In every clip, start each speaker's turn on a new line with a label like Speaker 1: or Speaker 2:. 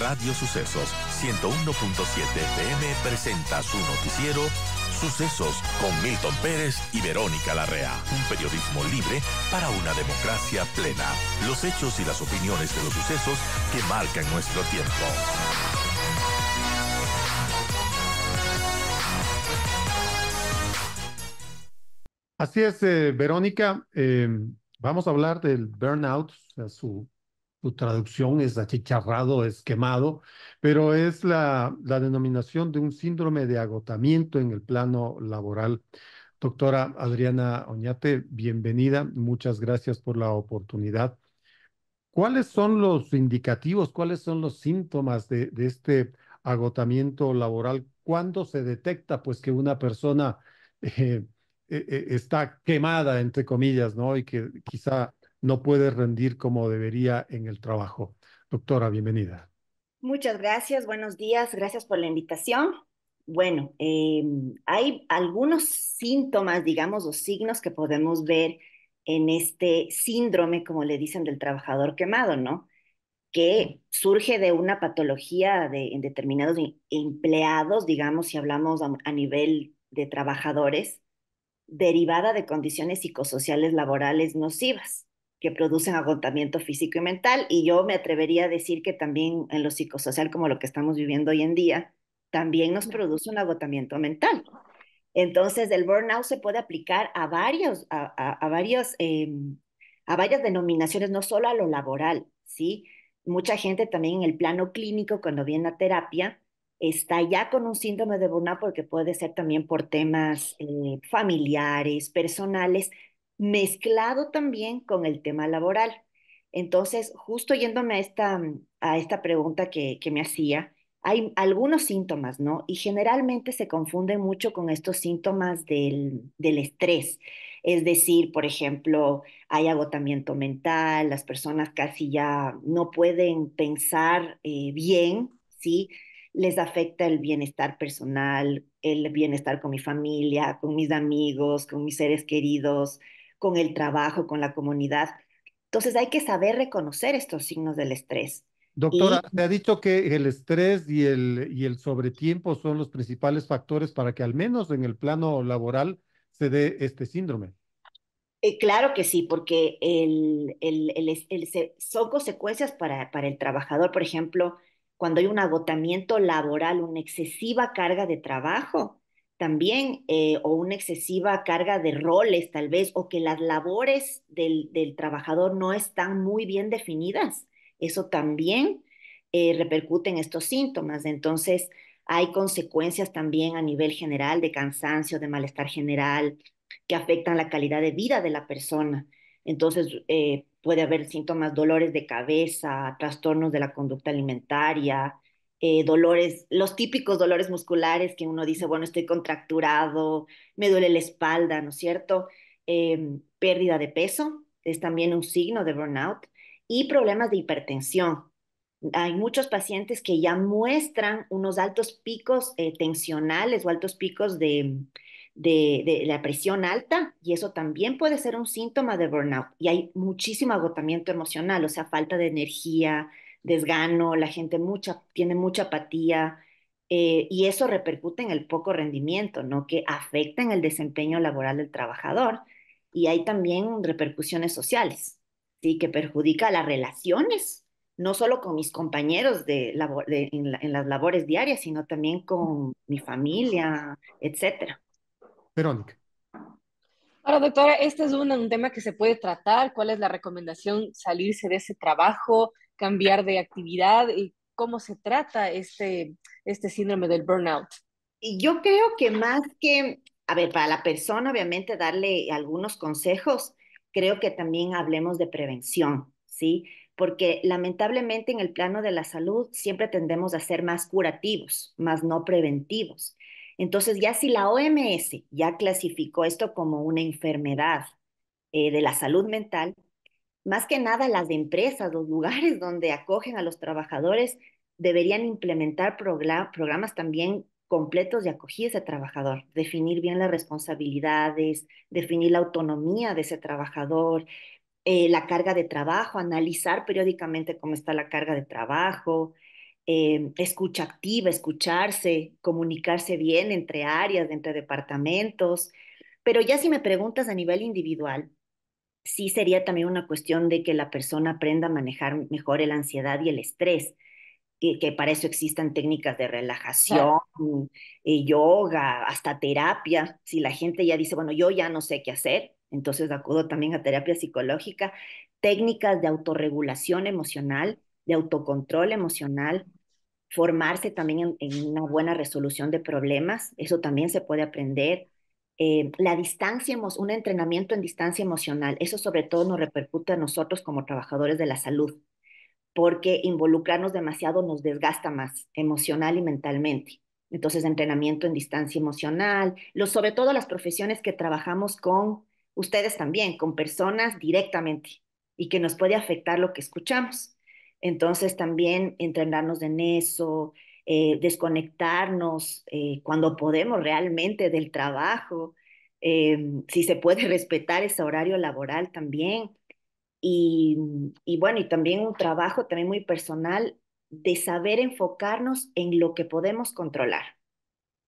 Speaker 1: Radio Sucesos 101.7 FM presenta su noticiero Sucesos con Milton Pérez y Verónica Larrea. Un periodismo libre para una democracia plena. Los hechos y las opiniones de los sucesos que marcan nuestro tiempo. Así es, eh, Verónica. Eh, vamos a hablar del burnout, su su traducción es achicharrado, es quemado, pero es la, denominación de un síndrome de agotamiento en el plano laboral. Doctora Adriana Oñate, bienvenida. Muchas gracias por la oportunidad. ¿Cuáles son los indicativos, cuáles son los síntomas de, este agotamiento laboral? ¿Cuándo se detecta pues, que una persona eh, eh, eh, está quemada, entre comillas, ¿no? y que quizá no puede rendir como debería en el trabajo. Doctora, bienvenida.
Speaker 2: Muchas gracias, buenos días, gracias por la invitación. Bueno, eh, hay algunos síntomas, digamos, o signos que podemos ver en este síndrome, como le dicen, del trabajador quemado, ¿no? Que surge de una patología en determinados em, empleados, digamos, si hablamos a nivel de trabajadores, derivada de condiciones psicosociales laborales nocivas que producen agotamiento físico y mental. Y yo me atrevería a decir que también en lo psicosocial, como lo que estamos viviendo hoy en día, también nos produce un agotamiento mental. Entonces, el burnout se puede aplicar a, varios, a, varios, em, a varias denominaciones, no solo a lo laboral, ¿sí? Mucha gente también en el plano clínico, cuando viene a terapia, está ya con un síndrome de burnout porque puede ser también por temas eh, familiares, personales, mezclado también con el tema laboral. Entonces, justo yéndome a esta, mm, pregunta que, me hacía, hay algunos síntomas, ¿no? Y generalmente se confunde mucho con estos síntomas del, del estrés. Es decir, por ejemplo, hay agotamiento mental, las personas casi ya no pueden pensar eh, bien, ¿sí? Les afecta el bienestar personal, el bienestar con mi familia, con mis amigos, con mis seres queridos, con el trabajo, con la comunidad. Entonces hay que saber reconocer estos signos del estrés.
Speaker 1: Doctora, me ha dicho que el estrés y el, y el sobretiempo son los principales factores para que al menos en el plano laboral se dé este síndrome.
Speaker 2: Eh, claro que sí, porque el, el, son consecuencias para, para el trabajador. Por ejemplo, cuando hay un agotamiento laboral, una excesiva carga de trabajo, también eh, o una excesiva carga de roles tal vez o que las labores del, trabajador no están muy bien definidas. Eso también eh, repercute en estos síntomas. Entonces hay consecuencias también a nivel general de cansancio, de malestar general, que afectan la calidad de vida de la persona. Entonces eh, puede haber síntomas, dolores de cabeza, trastornos de la conducta alimentaria, eh, dolores, los típicos dolores musculares que uno dice, bueno, estoy contracturado, me duele la espalda, ¿no es cierto? Em, pérdida de peso es también un signo de burnout y problemas de hipertensión. Hay muchos pacientes que ya muestran unos altos picos eh, tensionales o altos picos de, la presión alta y eso también puede ser un síntoma de burnout. Y hay muchísimo agotamiento emocional, o sea, falta de energía, desgano, la gente mucha, tiene mucha apatía eh, y eso repercute en el poco rendimiento, ¿no? Que afecta en el desempeño laboral del trabajador y hay también repercusiones sociales, ¿sí? Que perjudica las relaciones, no solo con mis compañeros de, labor, en, las labores diarias, sino también con mi familia, etcétera. Verónica. Ahora, doctora, este es un, un tema que se puede tratar. ¿Cuál es la recomendación? Salirse de ese trabajo, cambiar de actividad y cómo se trata este, este síndrome del burnout? y Yo creo que más que, a ver, para la persona, obviamente, darle algunos consejos, creo que también hablemos de prevención, ¿sí? Porque lamentablemente en el plano de la salud siempre tendemos a ser más curativos, más no preventivos. Entonces, ya si la OMS ya clasificó esto como una enfermedad eh, de la salud mental, más que nada las empresas, los lugares donde acogen a los trabajadores, deberían implementar programas también completos de acogida de ese trabajador, definir bien las responsabilidades, definir la autonomía de ese trabajador, eh, la carga de trabajo, analizar periódicamente cómo está la carga de trabajo, eh, escucha activa, escucharse, comunicarse bien entre áreas, entre departamentos. Pero ya si me preguntas a nivel individual, sí sería también una cuestión de que la persona aprenda a manejar mejor la ansiedad y el estrés, que para eso existan técnicas de relajación, y mm, eh, yoga, hasta terapia. Si la gente ya dice, bueno, yo ya no sé qué hacer, entonces acudo también a terapia psicológica, técnicas de autorregulación emocional, de autocontrol emocional, formarse también en, en una buena resolución de problemas, eso también se puede aprender eh, la distancia, un entrenamiento en distancia emocional, eso sobre todo nos repercute a nosotros como trabajadores de la salud, porque involucrarnos demasiado nos desgasta más emocional y mentalmente. Entonces, entrenamiento en distancia emocional, lo, sobre todo las profesiones que trabajamos con ustedes también, con personas directamente y que nos puede afectar lo que escuchamos. Entonces, también entrenarnos en eso, eh, desconectarnos eh, cuando podemos realmente del trabajo, em, si se puede respetar ese horario laboral también. Y, y, bueno, y también un trabajo también muy personal de saber enfocarnos en lo que podemos controlar,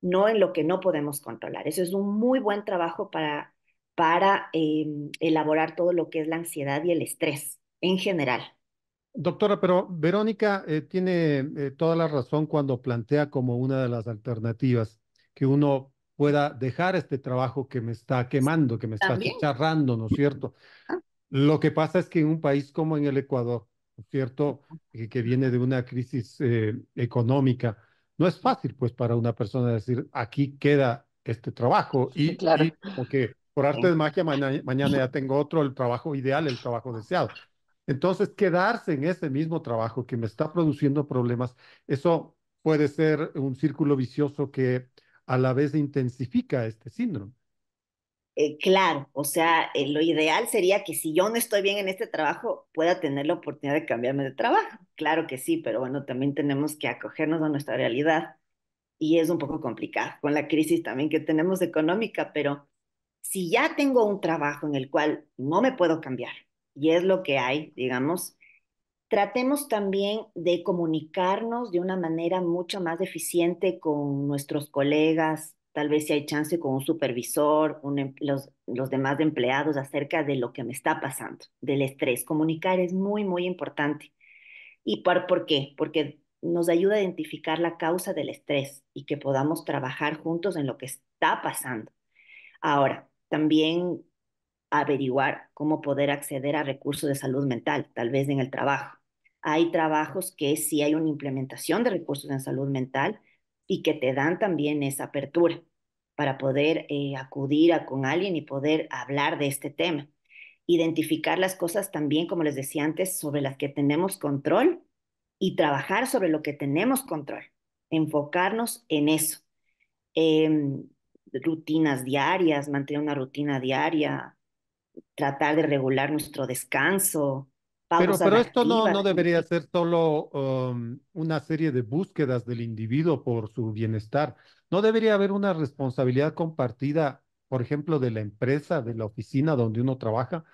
Speaker 2: no en lo que no podemos controlar. Eso es un muy buen trabajo para, para em, elaborar todo lo que es la ansiedad y el estrés en general.
Speaker 1: Doctora, pero Verónica eh, tiene eh, toda la razón cuando plantea como una de las alternativas que uno pueda dejar este trabajo que me está quemando, que me está charrando, ¿no es cierto? Ah. Lo que pasa es que en un país como en el Ecuador, ¿no cierto?, que, viene de una crisis eh, económica, no es fácil pues para una persona decir, aquí queda este trabajo y, claro. porque por arte de magia mañana ya tengo otro, el trabajo ideal, el trabajo deseado. Entonces, quedarse en ese mismo trabajo que me está produciendo problemas, eso puede ser un círculo vicioso que a la vez intensifica este síndrome.
Speaker 2: Eh, claro, o sea, eh, lo ideal sería que si yo no estoy bien en este trabajo, pueda tener la oportunidad de cambiarme de trabajo. Claro que sí, pero bueno, también tenemos que acogernos a nuestra realidad y es un poco complicado con la crisis también que tenemos económica, pero si ya tengo un trabajo en el cual no me puedo cambiar, y es lo que hay, digamos, tratemos también de comunicarnos de una manera mucho más eficiente con nuestros colegas, tal vez si hay chance con un supervisor, em, los, los demás empleados acerca de lo que me está pasando, del estrés. Comunicar es muy, muy importante. ¿Y por, por qué? Porque nos ayuda a identificar la causa del estrés y que podamos trabajar juntos en lo que está pasando. Ahora, también averiguar cómo poder acceder a recursos de salud mental, tal vez en el trabajo. Hay trabajos que sí hay una implementación de recursos en salud mental y que te dan también esa apertura para poder eh, acudir a, con alguien y poder hablar de este tema. Identificar las cosas también, como les decía antes, sobre las que tenemos control y trabajar sobre lo que tenemos control. Enfocarnos en eso. Em, rutinas diarias, mantener una rutina diaria, tratar de regular nuestro descanso. Pero, pero esto no, no, debería
Speaker 1: ser solo um, una serie de búsquedas del individuo por su bienestar. No debería haber una responsabilidad compartida, por ejemplo, de la empresa, de la oficina donde uno trabaja,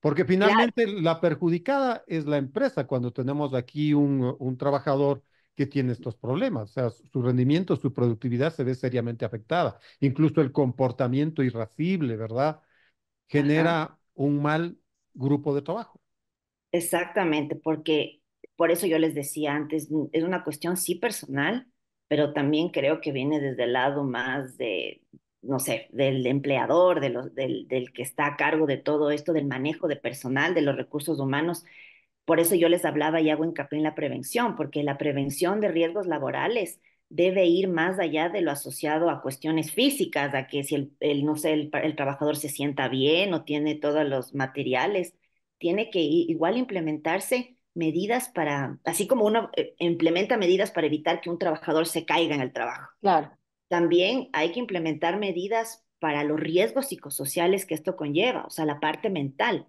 Speaker 1: porque finalmente la perjudicada es la empresa cuando tenemos aquí un, un, trabajador que tiene estos problemas. O sea, su rendimiento, su productividad se ve seriamente afectada. Incluso el comportamiento irascible, ¿verdad? genera un mal grupo de trabajo.
Speaker 2: Exactamente, porque por eso yo les decía antes, mm, es una cuestión sí personal, pero también creo que viene desde el lado más de, no sé, del empleador, de los, del, del que está a cargo de todo esto, del manejo de personal, de los recursos humanos. Por eso yo les hablaba y hago hincapié en la prevención, porque la prevención de riesgos laborales debe ir más allá de lo asociado a cuestiones físicas, a que si el, no sé, trabajador se sienta bien o tiene todos los materiales, tiene que igual implementarse medidas para, así como uno eh, implementa medidas para evitar que un trabajador se caiga en el trabajo. Claro. También hay que implementar medidas para los riesgos psicosociales que esto conlleva, o sea, la parte mental,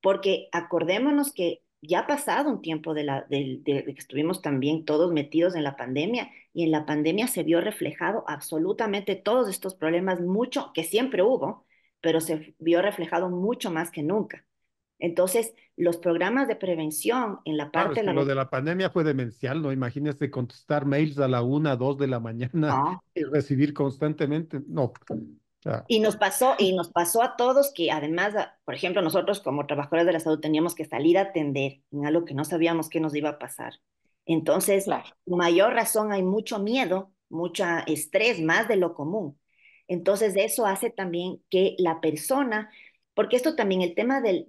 Speaker 2: porque acordémonos que ya ha pasado un tiempo de, la, que estuvimos también todos metidos en la pandemia y en la pandemia se vio reflejado absolutamente todos estos problemas, mucho que siempre hubo, pero se vio reflejado mucho más que nunca. Entonces, los programas de prevención en la parte... de la... Lo de la
Speaker 1: pandemia fue demencial, ¿no? Imagínese contestar mails a la una, dos de la mañana y recibir constantemente, no,
Speaker 2: y nos pasó, y nos pasó a todos que además, ah, por ejemplo, nosotros como trabajadores de la salud teníamos que salir a atender en algo que no sabíamos qué nos iba a pasar. Entonces, la mayor razón, hay mucho miedo, mucho estrés, más de lo común. Entonces, eso hace también que la persona, porque esto también, el tema del,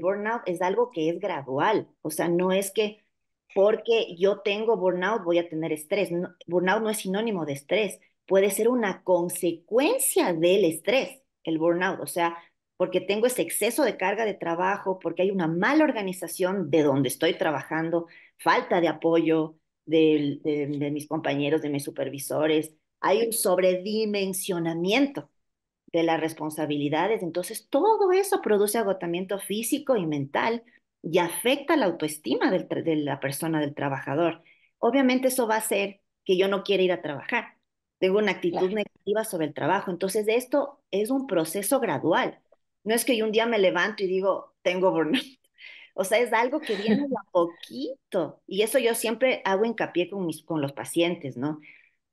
Speaker 2: burnout es algo que es gradual, o sea, no es que porque yo tengo burnout voy a tener estrés. burnout no es sinónimo de estrés puede ser una consecuencia del estrés, el burnout, o sea, porque tengo ese exceso de carga de trabajo, porque hay una mala organización de donde estoy trabajando, falta de apoyo de, mis compañeros, de mis supervisores, hay un sobredimensionamiento de las responsabilidades, entonces todo eso produce agotamiento físico y mental y afecta la autoestima de la persona, del trabajador. Obviamente eso va a hacer que yo no quiera ir a trabajar, tengo una actitud negativa sobre el trabajo. Entonces, esto es un proceso gradual. No es que yo un día me levanto y digo, tengo burnout. O sea, es algo que viene de a poquito. Y eso yo siempre hago hincapié con, mis, con los pacientes, ¿no?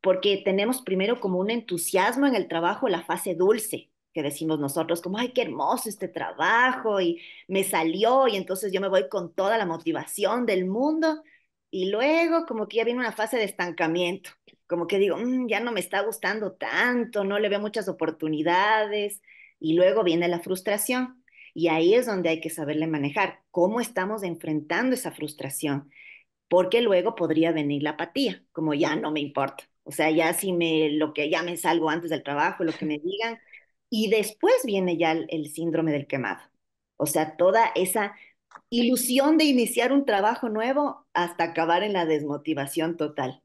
Speaker 2: Porque tenemos primero como un entusiasmo en el trabajo, la fase dulce, que decimos nosotros, como, ay, qué hermoso este trabajo y me salió y entonces yo me voy con toda la motivación del mundo. Y luego como que ya viene una fase de estancamiento, como que digo, mm, ya no me está gustando tanto, no le veo muchas oportunidades, y luego viene la frustración. Y ahí es donde hay que saberle manejar, cómo estamos enfrentando esa frustración, porque luego podría venir la apatía, como ya no me importa. O sea, ya si me, lo que ya me salgo antes del trabajo, lo que me digan, y después viene ya el síndrome del quemado. O sea, toda esa ilusión de iniciar un trabajo nuevo hasta acabar en la desmotivación total.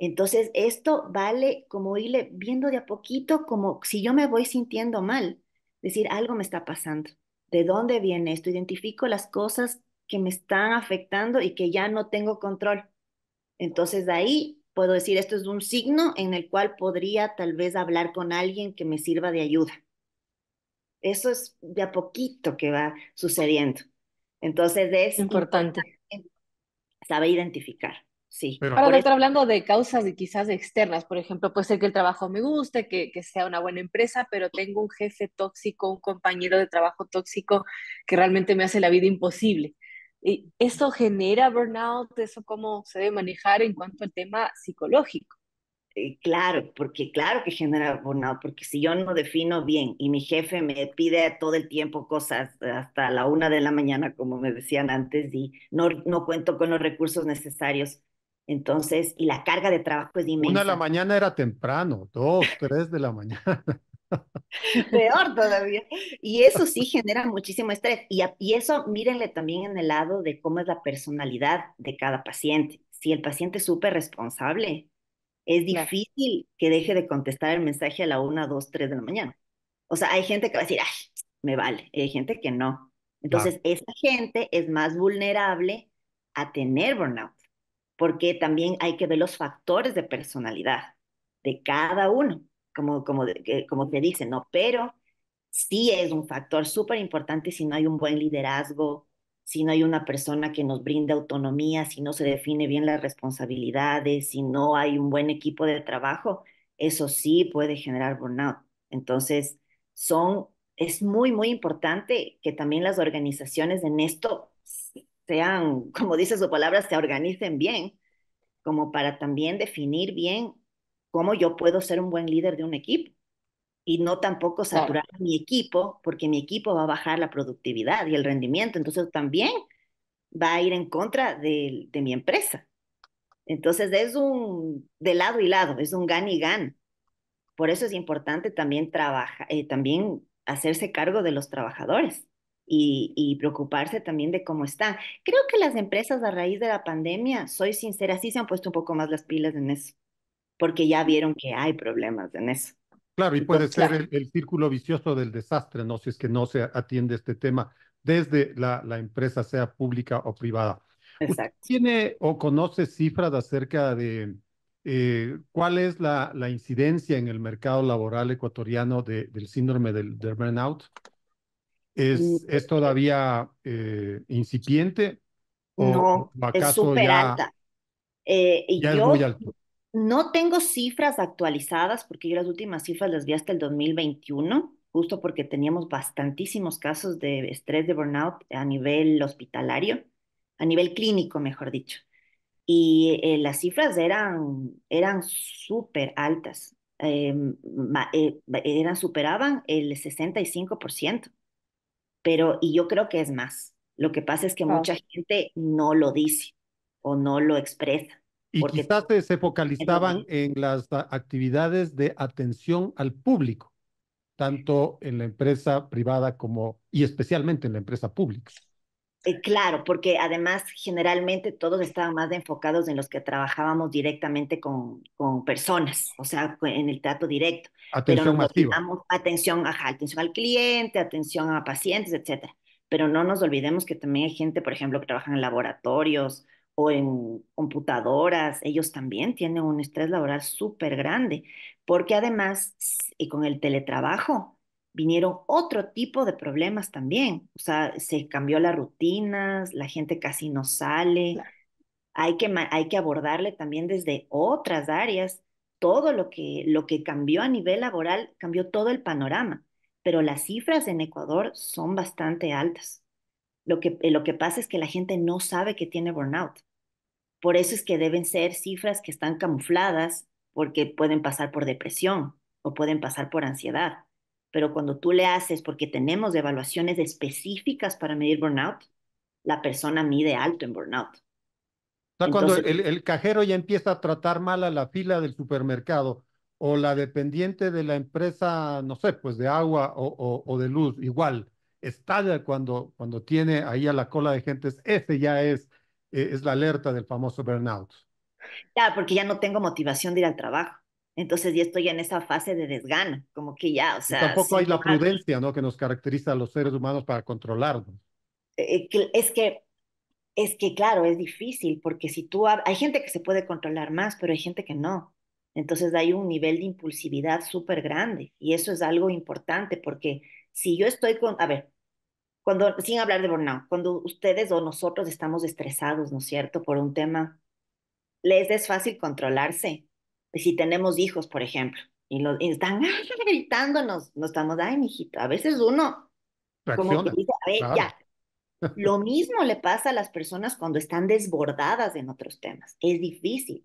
Speaker 2: Entonces, esto vale como irle viendo de a poquito, como si yo me voy sintiendo mal, decir, algo me está pasando. ¿De dónde viene esto? Identifico las cosas que me están afectando y que ya no tengo control. Entonces, de ahí puedo decir, esto es un signo en el cual podría tal vez hablar con alguien que me sirva de ayuda. Eso es de a poquito que va sucediendo. Entonces, es importante saber identificar. Sí. Pero, Ahora, hablando de causas y quizás externas, por ejemplo, puede ser que el trabajo me guste, que, sea una buena empresa, pero tengo un jefe tóxico, un compañero de trabajo tóxico que realmente me hace la vida imposible. ¿Y ¿Eso
Speaker 1: genera burnout? ¿Eso cómo se debe manejar en cuanto al tema
Speaker 2: psicológico? Eh, claro, porque claro que genera burnout, porque si yo no defino bien y mi jefe me pide todo el tiempo cosas hasta la una de la mañana, como me decían antes, y no, no cuento con los recursos necesarios, entonces, y la carga de trabajo es inmensa. Una de la
Speaker 1: mañana era temprano, dos, tres de la mañana.
Speaker 2: Peor todavía. Y eso sí genera muchísimo estrés. Y, y, eso mírenle también en el lado de cómo es la personalidad de cada paciente. Si el paciente es súper responsable, es difícil que deje de contestar el mensaje a la una, dos, tres de la mañana. O sea, hay gente que va a decir, ay, me vale. Y hay gente que no. Entonces, esa gente es más vulnerable a tener burnout porque también hay que ver los factores de personalidad de cada uno, como, como, como te dicen, ¿no? Pero sí es un factor súper importante si no hay un buen liderazgo, si no hay una persona que nos brinde autonomía, si no se define bien las responsabilidades, si no hay un buen equipo de trabajo, eso sí puede generar burnout. Entonces, son, es muy, muy importante que también las organizaciones en esto sean, como dice su palabra, se organicen bien, como para también definir bien cómo yo puedo ser un buen líder de un equipo y no tampoco saturar mi equipo, porque mi equipo va a bajar la productividad y el rendimiento, entonces también va a ir en contra de, mi empresa. Entonces es un, de lado y lado, es un gan y gan. Por eso es importante también trabajar, eh, también hacerse cargo de los trabajadores y, preocuparse también de cómo está Creo que las empresas a raíz de la pandemia, soy sincera, sí se han puesto un poco más las pilas en eso, porque ya vieron que hay problemas en eso.
Speaker 1: Claro, y puede ser el, círculo vicioso del desastre, ¿no? Si es que no se atiende este tema desde la, la empresa, sea pública o privada. ¿Tiene o conoce cifras acerca de eh, cuál es la, la, incidencia en el mercado laboral ecuatoriano del síndrome del burnout? es, es todavía eh, incipiente? ¿O no, acaso súper alta. Eh, ya yo
Speaker 2: no tengo cifras actualizadas porque yo las últimas cifras las vi hasta el 2021, justo porque teníamos bastantísimos casos de estrés de burnout a nivel hospitalario, a nivel clínico, mejor dicho. Y eh, las cifras eran, eran súper altas, em, eran, superaban el 65% pero y yo creo que es más. Lo que pasa es que mucha gente no
Speaker 1: lo dice o no lo expresa. porque quizás se focalizaban en las actividades de atención al público, tanto en la empresa privada como y especialmente en la empresa pública.
Speaker 2: Eh, claro, porque además generalmente todos estaban más enfocados en los que trabajábamos directamente con, personas, o sea, en el trato directo. Atención masiva. Atención, atención al cliente, atención a pacientes, etcétera. Pero no nos olvidemos que también hay gente, por ejemplo, que trabaja en laboratorios o en computadoras, ellos también tienen un estrés laboral súper grande, porque además, y con el teletrabajo, vinieron otro tipo de problemas también. O sea, se cambió las rutinas, la gente casi no sale. Hay, que, hay que abordarle también desde otras áreas todo lo que, lo que cambió a nivel laboral, cambió todo el panorama. Pero las cifras en Ecuador son bastante altas. Lo que, eh, lo que pasa es que la gente no sabe que tiene burnout. Por eso es que deben ser cifras que están camufladas porque pueden pasar por depresión o pueden pasar por ansiedad pero cuando tú le haces, porque tenemos evaluaciones específicas para medir burnout, la persona mide alto en burnout.
Speaker 1: O sea, cuando el, cajero ya empieza a tratar mal a la fila del supermercado o la dependiente de la empresa, no sé, pues de agua o, de luz, igual, estalla cuando, cuando tiene ahí a la cola de gente, ese ya es, e, es la alerta del famoso burnout.
Speaker 2: Claro, porque ya no tengo motivación de ir al trabajo. Entonces ya estoy en esa fase de desgana, como que ya, o sea... tampoco hay la prudencia,
Speaker 1: ¿no? Que nos caracteriza a los seres humanos para controlarnos.
Speaker 2: Eh, eh, es que, es que claro, es difícil, porque si tú... Hay gente que se puede controlar más, pero hay gente que no. Entonces hay un nivel de impulsividad súper grande y eso es algo importante porque si yo estoy con, a ver, cuando, sin hablar de burnout, cuando ustedes o nosotros estamos estresados, ¿no es cierto?, por un tema, les es fácil controlarse pues, si tenemos hijos, por ejemplo, y, los, están gritándonos, no estamos, ay, mijito, a veces uno, como que dice, ya. Lo mismo le pasa a las personas cuando están desbordadas en otros temas. Es difícil.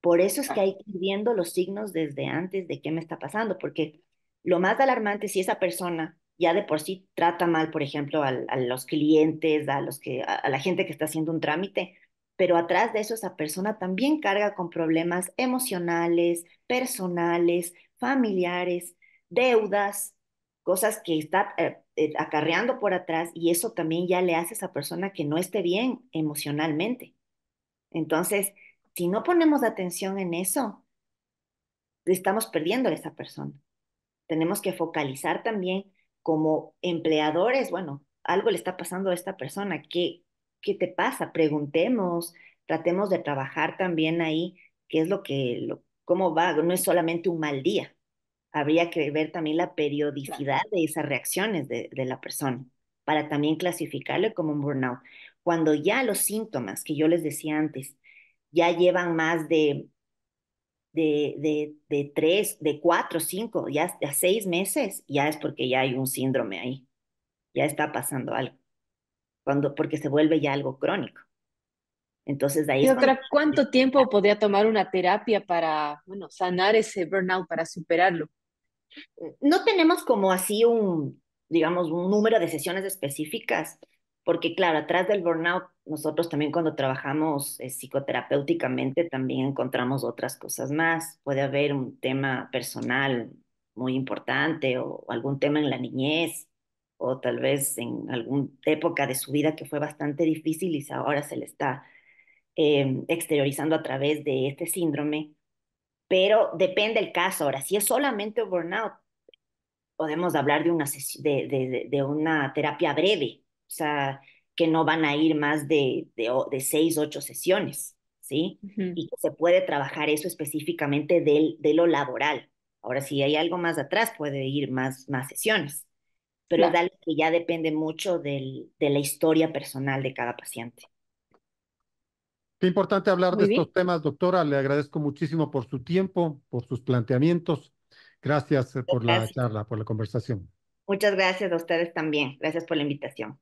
Speaker 2: Por eso es que hay que ir viendo los signos desde antes de qué me está pasando, porque lo más alarmante si esa persona ya de por sí trata mal, por ejemplo, a, a los clientes, a, los que, a la gente que está haciendo un trámite, pero atrás de eso esa persona también carga con problemas emocionales, personales, familiares, deudas, cosas que está eh, eh, acarreando por atrás y eso también ya le hace a esa persona que no esté bien emocionalmente. Entonces, si no ponemos atención en eso, estamos perdiendo a esa persona. Tenemos que focalizar también como empleadores, bueno, algo le está pasando a esta persona, que... ¿qué te pasa? Preguntemos, tratemos de trabajar también ahí qué es lo que, cómo va, no es solamente un mal día. Habría que ver también la periodicidad de esas reacciones de, la persona para también clasificarlo como un burnout. Cuando ya los síntomas que yo les decía antes ya llevan más de, de, de, tres, de cuatro, cinco, ya, ya seis meses, ya es porque ya hay un síndrome ahí, ya está pasando algo cuando, porque se vuelve ya algo crónico. Entonces, de ahí. ¿cuánto tiempo podría tomar una terapia para, bueno, sanar ese burnout, para superarlo? No tenemos como así un, digamos, un número de sesiones específicas, porque claro, atrás del burnout, nosotros también cuando trabajamos eh, psicoterapéuticamente también encontramos otras cosas más. Puede haber un tema personal muy importante o algún tema en la niñez o tal vez en alguna época de su vida que fue bastante difícil y ahora se le está em, exteriorizando a través de este síndrome. Pero depende el caso. Ahora, si es solamente burnout, podemos hablar de una, de, de, una terapia breve, o sea, que no van a ir más de, de, seis, ocho sesiones, ¿sí? Y se puede trabajar eso específicamente del, de lo laboral. Ahora, si hay algo más atrás, puede ir más, más sesiones pero es algo que ya depende mucho del, de la historia personal de cada paciente.
Speaker 1: Qué importante hablar de estos temas, doctora. Le agradezco muchísimo por su tiempo, por sus planteamientos. Gracias eh, por la charla, por la conversación.
Speaker 2: Muchas gracias a ustedes también. Gracias por la invitación.